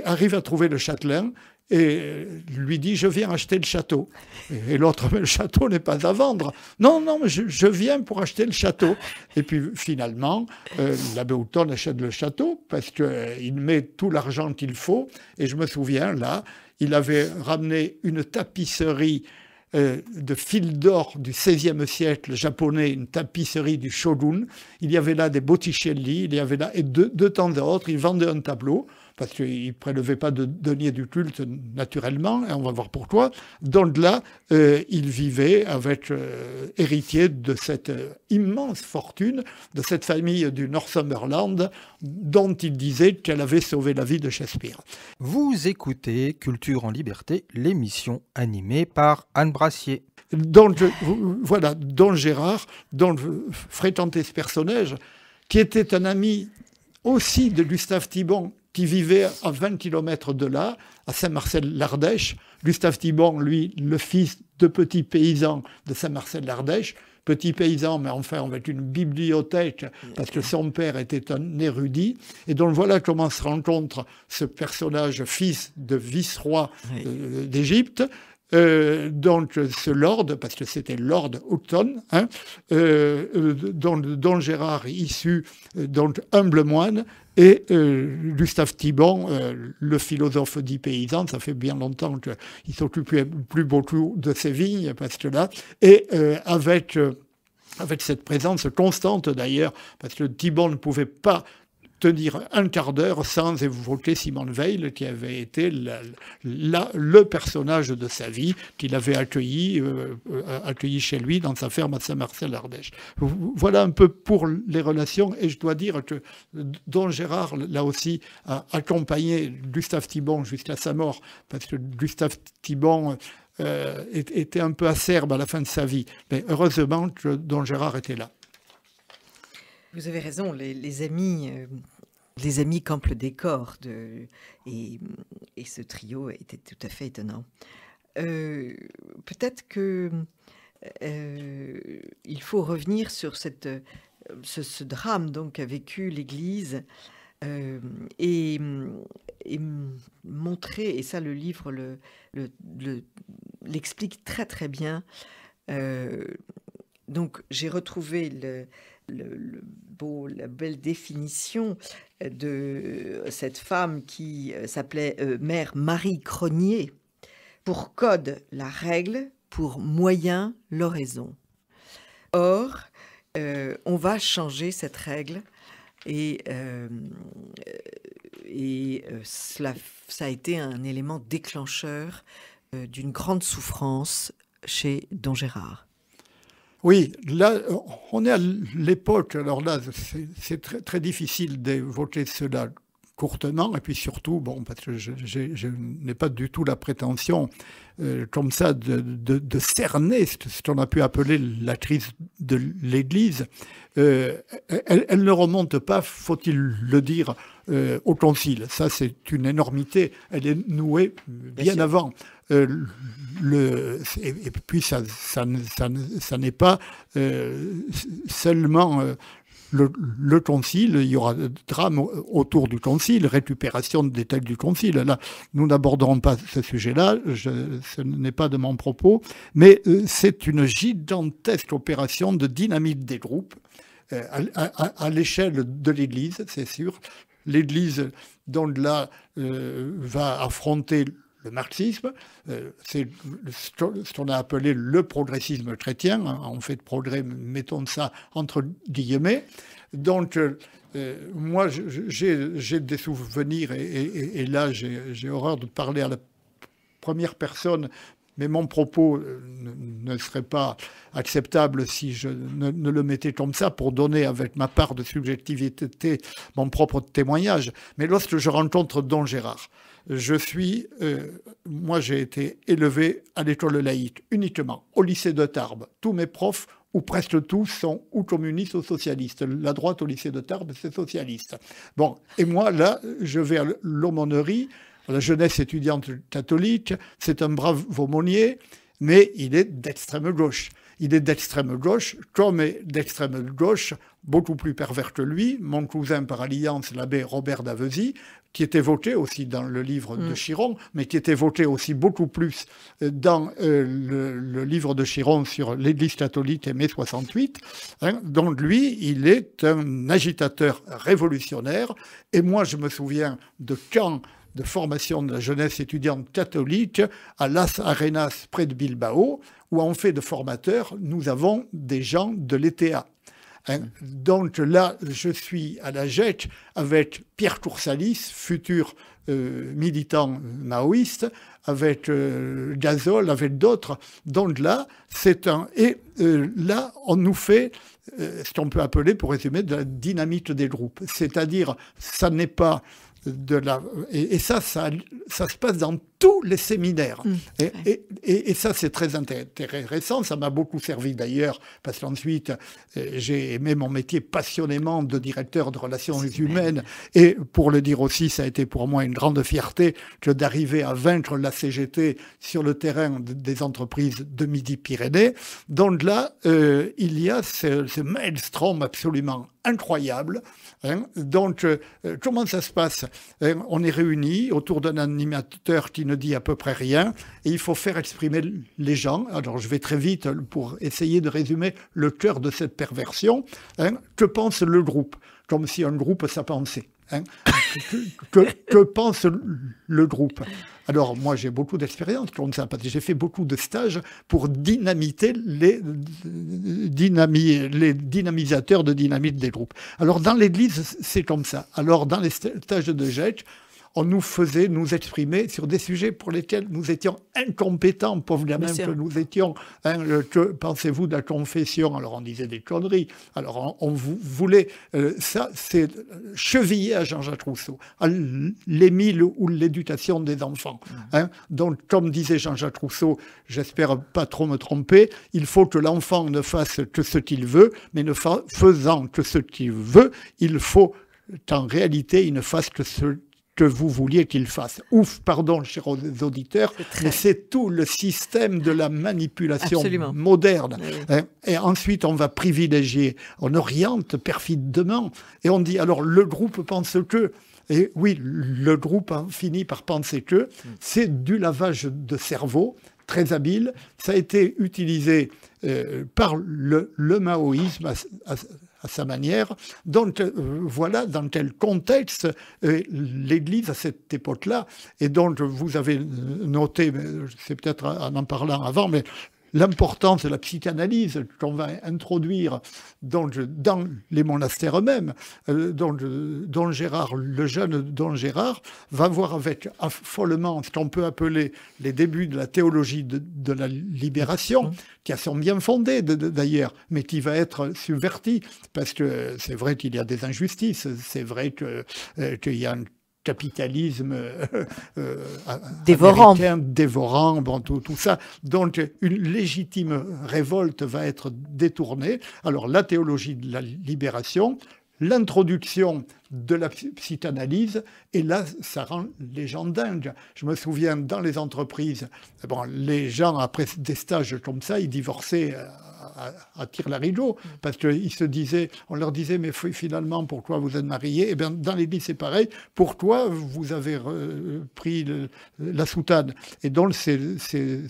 arrive à trouver le châtelain et lui dit Je viens acheter le château. Et, l'autre Mais le château n'est pas à vendre. Non, non, mais je, viens pour acheter le château. Et puis finalement, euh, l'abbé Houton achète le château parce qu'il euh, met tout l'argent qu'il faut. Et je me souviens, là, il avait ramené une tapisserie euh, de fil d'or du XVIe siècle japonais, une tapisserie du shogun. Il y avait là des botticelli, il y avait là, et de, de temps à autre, il vendait un tableau parce qu'il ne prélevait pas de deniers du culte naturellement, et on va voir pourquoi. Donc là, euh, il vivait avec euh, héritier de cette euh, immense fortune, de cette famille du Northumberland, dont il disait qu'elle avait sauvé la vie de Shakespeare. Vous écoutez Culture en liberté, l'émission animée par Anne Brassier. Donc, voilà, Don Gérard, dont fréquentait ce personnage, qui était un ami aussi de Gustave Thibon qui vivait à 20 km de là, à Saint-Marcel-l'Ardèche. Gustave Thibon, lui, le fils de petits paysans de Saint-Marcel-l'Ardèche, petit paysan, mais enfin avec une bibliothèque, parce que son père était un érudit. Et donc voilà comment se rencontre ce personnage, fils de vice-roi euh, d'Égypte, euh, donc ce lord, parce que c'était Lord Houghton, hein, euh, euh, dont, Gérard issu, donc humble moine, et Gustave Thibon, le philosophe dit paysan, ça fait bien longtemps qu'il s'occupait plus beaucoup de vignes parce que là, et avec avec cette présence constante d'ailleurs, parce que Thibon ne pouvait pas tenir un quart d'heure sans évoquer Simone Veil, qui avait été le personnage de sa vie, qu'il avait accueilli, euh, euh, accueilli chez lui dans sa ferme à saint marcel lardèche Voilà un peu pour les relations, et je dois dire que Don Gérard, là aussi, a accompagné Gustave Thibon jusqu'à sa mort, parce que Gustave Thibon euh, était un peu acerbe à la fin de sa vie. Mais heureusement que Don Gérard était là. Vous avez raison, les, les amis les amis campent le décor. De, et, ce trio était tout à fait étonnant. Euh, peut-être que euh, il faut revenir sur cette, ce, drame donc a vécu l'Église euh, et, montrer, et ça le livre l'explique le, le, très très bien. donc j'ai retrouvé le, le, beau, la belle définition de cette femme qui euh, s'appelait euh, Mère Marie Cronier, pour code la règle, pour moyen l'oraison. Or, euh, on va changer cette règle et, cela, ça a été un élément déclencheur d'une grande souffrance chez Don Gérard. Oui, là, on est à l'époque, alors là, c'est très, très difficile d'évoquer cela et puis surtout, bon, parce que je, n'ai pas du tout la prétention euh, comme ça de, cerner ce, qu'on a pu appeler la crise de l'Église. Euh, elle, ne remonte pas, faut-il le dire, euh, au Concile. Ça, c'est une énormité. Elle est nouée bien, avant. le, et, puis ça, n'est pas seulement le, concile, il y aura des drames autour du concile, récupération des textes du concile. Là, nous n'aborderons pas ce sujet-là, ce n'est pas de mon propos, mais euh, c'est une gigantesque opération de dynamique des groupes euh, à, l'échelle de l'Église, c'est sûr. L'Église, donc là, euh, va affronter le marxisme, euh, c'est ce qu'on a appelé le progressisme chrétien, hein, on fait de progrès, mettons ça entre guillemets. Donc, euh, euh, moi, j'ai des souvenirs, et, là, j'ai horreur de parler à la première personne, mais mon propos ne, serait pas acceptable si je ne, ne, le mettais comme ça pour donner avec ma part de subjectivité mon propre témoignage. Mais lorsque je rencontre Don Gérard, je suis, euh, moi j'ai été élevé à l'école laïque uniquement, au lycée de Tarbes. Tous mes profs, ou presque tous, sont ou communistes ou socialistes. La droite au lycée de Tarbes, c'est socialiste. Bon, et moi là, je vais à l'aumônerie, la jeunesse étudiante catholique, c'est un brave aumônier, mais il est d'extrême gauche. Il est d'extrême gauche, comme est d'extrême gauche, beaucoup plus pervers que lui, mon cousin par alliance, l'abbé Robert d'Avesy, qui est évoqué aussi dans le livre de mm. Chiron, mais qui est évoqué aussi beaucoup plus euh, dans euh, le, livre de Chiron sur l'Église catholique et mai 68. Hein, donc lui, il est un agitateur révolutionnaire. Et moi, je me souviens de quand de formation de la jeunesse étudiante catholique à Las Arenas près de Bilbao, où en fait de formateurs, nous avons des gens de l'ETA. Hein, donc là, je suis à la GEC avec Pierre Coursalis, futur euh, militant maoïste, avec euh, avec d'autres. Donc là, c'est un. Et euh, là, on nous fait euh, ce qu'on peut appeler, pour résumer, de la dynamite des groupes. C'est-à-dire, ça n'est pas de la, et, et ça, ça, ça se passe dans tous les séminaires. Hum, et, ça, c'est très intéressant. Ça m'a beaucoup servi d'ailleurs, parce qu'ensuite, euh, j'ai aimé mon métier passionnément de directeur de relations humaines. Et pour le dire aussi, ça a été pour moi une grande fierté que d'arriver à vaincre la CGT sur le terrain des entreprises de Midi-Pyrénées. Donc là, euh, il y a ce, maelstrom absolument incroyable. Hein. Donc, euh, comment ça se passe hein? On est réunis autour d'un animateur qui ne dit à peu près rien, et il faut faire exprimer les gens. Alors je vais très vite pour essayer de résumer le cœur de cette perversion. Hein. que pense le groupe Comme si un groupe ça pensait. Hein. que, pense le groupe Alors moi j'ai beaucoup d'expérience comme ça, parce que j'ai fait beaucoup de stages pour dynamiter les, les dynamisateurs de dynamite des groupes. Alors dans l'Église c'est comme ça. Alors dans les stages de GEC, on nous faisait nous exprimer sur des sujets pour lesquels nous étions incompétents, pauvres gamins que nous étions. Hein, que pensez-vous de la confession Alors on disait des conneries. Alors on, voulait. Euh, ça, c'est chevillé à Jean-Jacques Rousseau, à l'émile ou l'éducation des enfants. Mmh. Hein. Donc, comme disait Jean-Jacques Rousseau, j'espère pas trop me tromper, il faut que l'enfant ne fasse que ce qu'il veut, mais ne faisant que ce qu'il veut, il faut qu'en réalité, il ne fasse que ce que vous vouliez qu'il fasse. Ouf, pardon, chers auditeurs, mais c'est tout le système de la manipulation moderne. Hein, et ensuite, on va privilégier, on oriente perfidement, et on dit, alors le groupe pense que, et oui, le groupe hein, finit par penser que, c'est du lavage de cerveau, très habile, ça a été utilisé euh, par le, maoïsme. à, à sa manière. Donc euh, voilà dans quel contexte euh, l'Église à cette époque-là, et donc vous avez euh, noté, c'est peut-être en en parlant avant, mais l'importance de la psychanalyse qu'on va introduire dans, dans les monastères eux-mêmes, euh, dans dont, Gérard, le jeune Don Gérard, va voir avec affolement ce qu'on peut appeler les débuts de la théologie de, la libération, qui qui sont bien fondés d'ailleurs, mais qui va être subverti, parce que c'est vrai qu'il y a des injustices, c'est vrai euh, qu'il y a un capitalisme euh, euh, dévorant, dévorant tout, ça. Donc une légitime révolte va être détournée. Alors la théologie de la libération, l'introduction de la psychanalyse, et là, ça rend les gens dingues. Je me souviens, dans les entreprises, bon, les gens, après des stages comme ça, ils divorçaient euh, à, tir la rideau, parce qu'ils se disaient, on leur disait, mais finalement, pourquoi vous êtes mariés Et eh bien, dans l'église, c'est pareil, pourquoi vous avez pris la soutane Et donc, c'est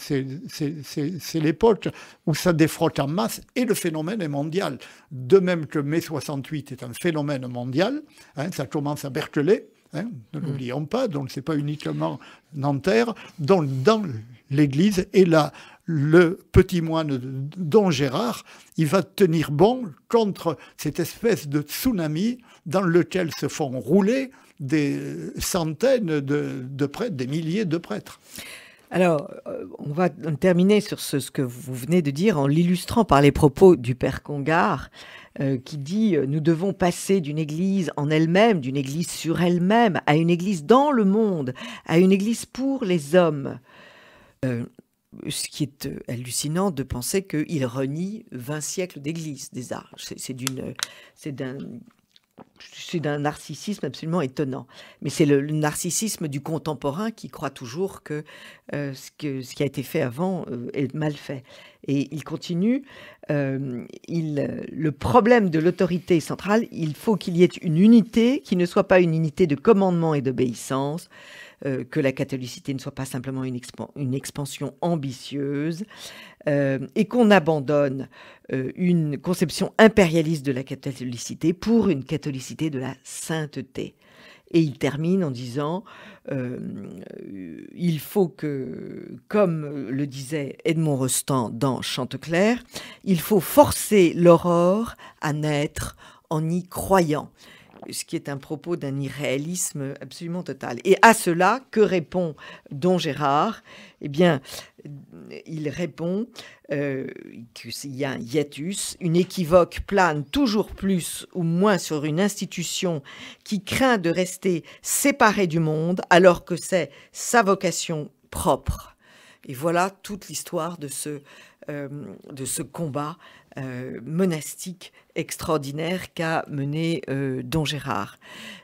l'époque où ça défroque en masse, et le phénomène est mondial. De même que mai 68 est un phénomène mondial, Hein, ça commence à Berkeley, hein, ne mm. l'oublions pas, donc ce n'est pas uniquement Nanterre, dont, dans l'église et là le petit moine Don Gérard, il va tenir bon contre cette espèce de tsunami dans lequel se font rouler des centaines de, prêtres, des milliers de prêtres. Alors, euh, on va terminer sur ce, ce, que vous venez de dire en l'illustrant par les propos du père Congar, euh, qui dit euh, nous devons passer d'une Église en elle-même, d'une Église sur elle-même, à une Église dans le monde, à une Église pour les hommes. Euh, ce qui est hallucinant de penser qu'il renie 20 siècles d'Église des C'est d'une, c'est d'un, c'est d'un narcissisme absolument étonnant. Mais c'est le, narcissisme du contemporain qui croit toujours que, euh, ce, que ce qui a été fait avant euh, est mal fait. Et il continue, euh, il, le problème de l'autorité centrale, il faut qu'il y ait une unité qui ne soit pas une unité de commandement et d'obéissance, que la catholicité ne soit pas simplement une, une expansion ambitieuse, et qu'on abandonne une conception impérialiste de la catholicité pour une catholicité de la sainteté. Et il termine en disant, euh, euh, il faut que, comme le disait Edmond Rostand dans Chantecler, il faut forcer l'aurore à naître en y croyant ce qui est un propos d'un irréalisme absolument total. Et à cela, que répond Don Gérard Eh bien, il répond euh, qu'il y a un hiatus, une équivoque plane toujours plus ou moins sur une institution qui craint de rester séparée du monde alors que c'est sa vocation propre. Et voilà toute l'histoire de euh, de ce combat euh, monastique extraordinaire qu'a mené euh, Don Gérard.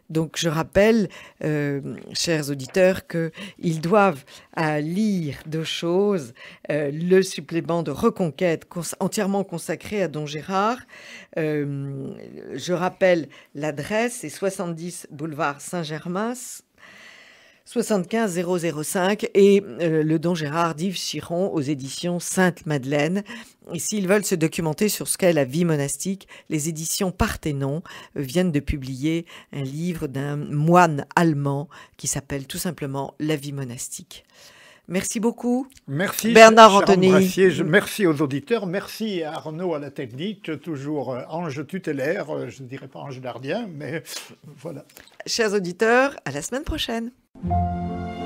Donc je rappelle, euh, chers auditeurs, qu'ils doivent lire deux choses. le supplément de Reconquête entièrement consacré à Don Gérard. je rappelle l'adresse, c'est 70 boulevard Saint-Germain, 75 et euh, le Don Gérard d'Yves Chiron aux éditions Sainte-Madeleine. Et s'ils veulent se documenter sur ce qu'est la vie monastique, les éditions Parthénon viennent de publier un livre d'un moine allemand qui s'appelle tout simplement La vie monastique. Merci beaucoup. Merci Bernard Anthony. merci aux auditeurs. Merci à Arnaud à la technique, toujours euh, ange tutélaire, euh, je ne dirais pas ange gardien, mais voilà. Chers auditeurs, à la semaine prochaine. Música